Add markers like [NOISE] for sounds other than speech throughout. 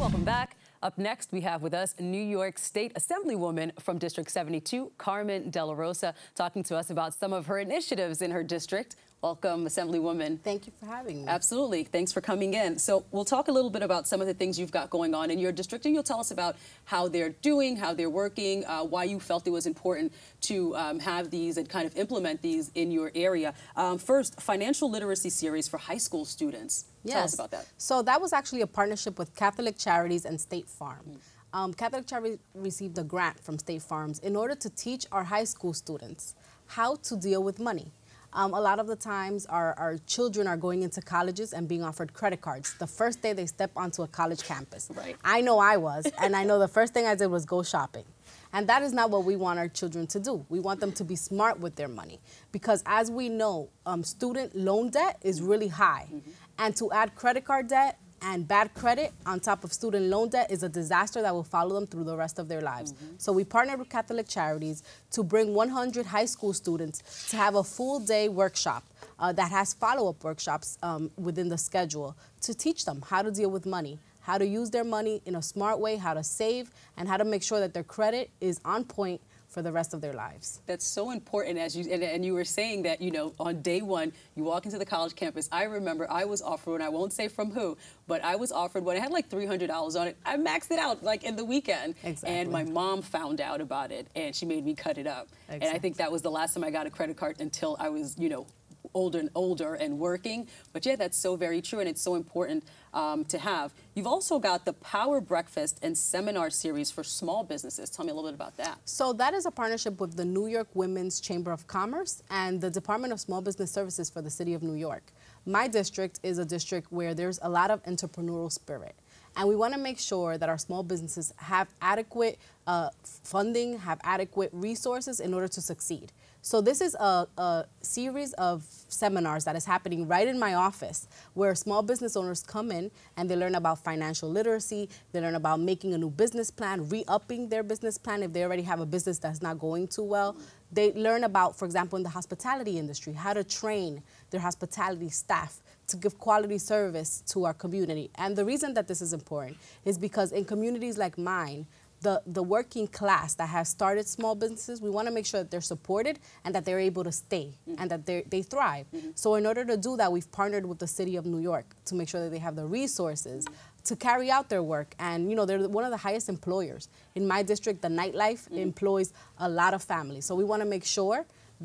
Welcome back. Up next, we have with us New York State Assemblywoman from District 72, Carmen De La Rosa, talking to us about some of her initiatives in her district. Welcome, Assemblywoman. Thank you for having me. Absolutely. Thanks for coming in. So we'll talk a little bit about some of the things you've got going on in your district, and you'll tell us about how they're doing, how they're working, uh, why you felt it was important to um, have these and kind of implement these in your area. Um, first, financial literacy series for high school students. Yes. Tell us about that. So that was actually a partnership with Catholic Charities and State Farm. Mm um, Catholic Charities received a grant from State Farms in order to teach our high school students how to deal with money. Um, a lot of the times our, our children are going into colleges and being offered credit cards. The first day they step onto a college campus. Right. I know I was, and I know the first thing I did was go shopping. And that is not what we want our children to do. We want them to be smart with their money. Because as we know, um, student loan debt is really high. Mm -hmm. And to add credit card debt, and bad credit on top of student loan debt is a disaster that will follow them through the rest of their lives. Mm -hmm. So we partnered with Catholic Charities to bring 100 high school students to have a full day workshop uh, that has follow-up workshops um, within the schedule to teach them how to deal with money, how to use their money in a smart way, how to save, and how to make sure that their credit is on point for the rest of their lives. That's so important as you and, and, you were saying that you know on day one you walk into the college campus. I remember I was offered and I won't say from who, but I was offered one. I had like three hundred dollars on it. I maxed it out like in the weekend, exactly. and my mom found out about it and she made me cut it up. Exactly. And I think that was the last time I got a credit card until I was you know older and older and working. But yeah, that's so very true, and it's so important um, to have. You've also got the Power Breakfast and Seminar Series for small businesses. Tell me a little bit about that. So that is a partnership with the New York Women's Chamber of Commerce and the Department of Small Business Services for the City of New York. My district is a district where there's a lot of entrepreneurial spirit. And we want to make sure that our small businesses have adequate uh, funding, have adequate resources in order to succeed. So this is a, a, series of seminars that is happening right in my office where small business owners come in and they learn about financial literacy, they learn about making a new business plan, re-upping their business plan if they already have a business that's not going too well. They learn about, for example, in the hospitality industry, how to train their hospitality staff to give quality service to our community. And the reason that this is important is because in communities like mine, the, the working class that have started small businesses, we want to make sure that they're supported and that they're able to stay mm -hmm. and that they thrive. Mm -hmm. So, in order to do that, we've partnered with the city of New York to make sure that they have the resources to carry out their work. And, you know, they're one of the highest employers. In my district, the nightlife mm -hmm. employs a lot of families. So, we want to make sure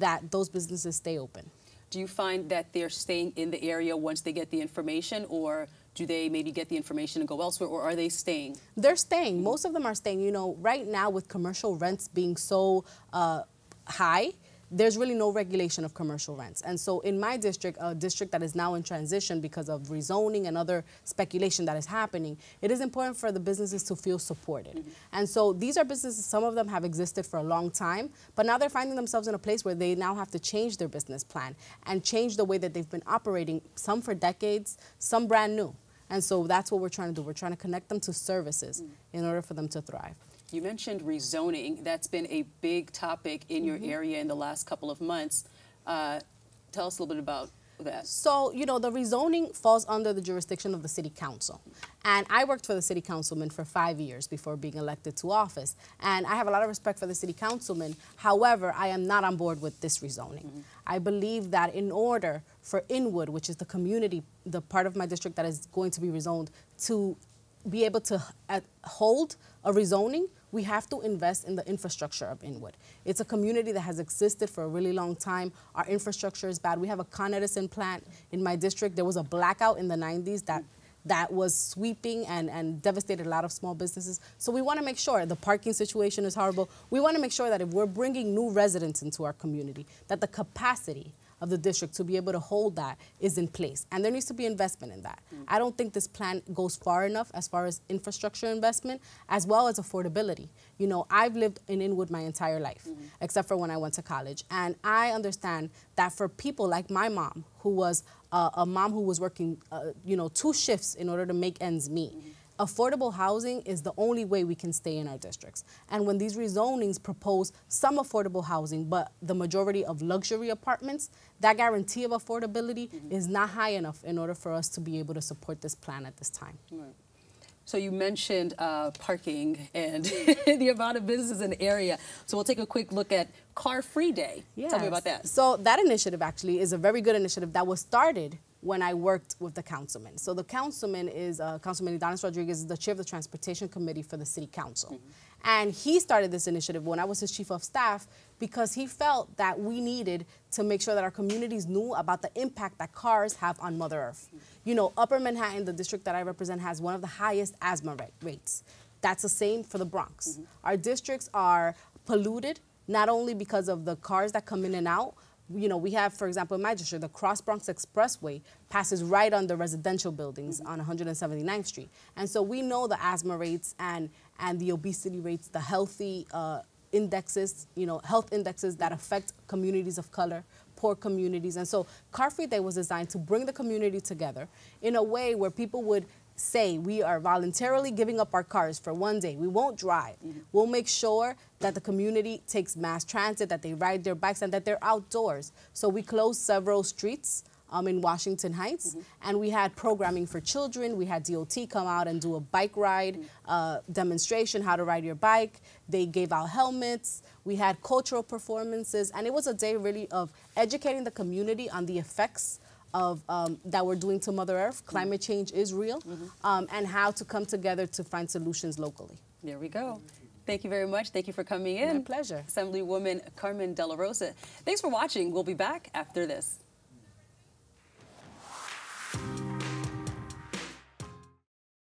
that those businesses stay open do you find that they're staying in the area once they get the information or do they maybe get the information and go elsewhere or are they staying? They're staying. Most of them are staying. You know, right now with commercial rents being so uh, high, there's really no regulation of commercial rents. And so in my district, a district that is now in transition because of rezoning and other speculation that is happening, it is important for the businesses to feel supported. Mm -hmm. And so these are businesses, some of them have existed for a long time, but now they're finding themselves in a place where they now have to change their business plan and change the way that they've been operating, some for decades, some brand new. And so that's what we're trying to do. We're trying to connect them to services mm -hmm. in order for them to thrive. You mentioned rezoning. That's been a big topic in your mm -hmm. area in the last couple of months. Uh, tell us a little bit about that. So, you know, the rezoning falls under the jurisdiction of the city council. And I worked for the city councilman for five years before being elected to office. And I have a lot of respect for the city councilman. However, I am not on board with this rezoning. Mm -hmm. I believe that in order for Inwood, which is the community, the part of my district that is going to be rezoned, to be able to uh, hold a rezoning, we have to invest in the infrastructure of Inwood. It's a community that has existed for a really long time. Our infrastructure is bad. We have a Con Edison plant in my district. There was a blackout in the 90s that that was sweeping and, and devastated a lot of small businesses. So we want to make sure the parking situation is horrible. We want to make sure that if we're bringing new residents into our community, that the capacity of the district to be able to hold that is in place. And there needs to be investment in that. Mm I don't think this plan goes far enough as far as infrastructure investment as well as affordability. You know, I've lived in Inwood my entire life, mm -hmm. except for when I went to college. And I understand that for people like my mom, who was uh, a mom who was working, uh, you know, two shifts in order to make ends meet, mm -hmm affordable housing is the only way we can stay in our districts. And when these rezonings propose some affordable housing, but the majority of luxury apartments, that guarantee of affordability mm -hmm. is not high enough in order for us to be able to support this plan at this time. Right. So you mentioned uh, parking and [LAUGHS] the amount of businesses in the area. So we'll take a quick look at Car Free Day. Yes. Tell me about that. So that initiative actually is a very good initiative that was started when I worked with the councilman. So the councilman is uh, Councilman Adonis Rodriguez, is the chair of the transportation committee for the city council. Mm -hmm. And he started this initiative when I was his chief of staff because he felt that we needed to make sure that our communities knew about the impact that cars have on Mother Earth. Mm -hmm. You know, Upper Manhattan, the district that I represent, has one of the highest asthma rates. That's the same for the Bronx. Mm -hmm. Our districts are polluted not only because of the cars that come in and out, you know, we have, for example, in my district, the Cross Bronx Expressway passes right under residential buildings on 179th Street. And so we know the asthma rates and, and the obesity rates, the healthy uh, indexes, you know, health indexes that affect communities of color, poor communities. And so Car Free Day was designed to bring the community together in a way where people would say we are voluntarily giving up our cars for one day. We won't drive. Mm -hmm. We'll make sure that the community takes mass transit, that they ride their bikes, and that they're outdoors. So we closed several streets um, in Washington Heights, mm -hmm. and we had programming for children. We had DOT come out and do a bike ride mm -hmm. uh, demonstration, how to ride your bike. They gave out helmets. We had cultural performances, and it was a day really of educating the community on the effects of um, that we're doing to Mother Earth. Climate change is real, mm -hmm. um, and how to come together to find solutions locally. There we go. Thank you very much. Thank you for coming in. My pleasure. Assemblywoman Carmen De La Rosa. Thanks for watching. We'll be back after this.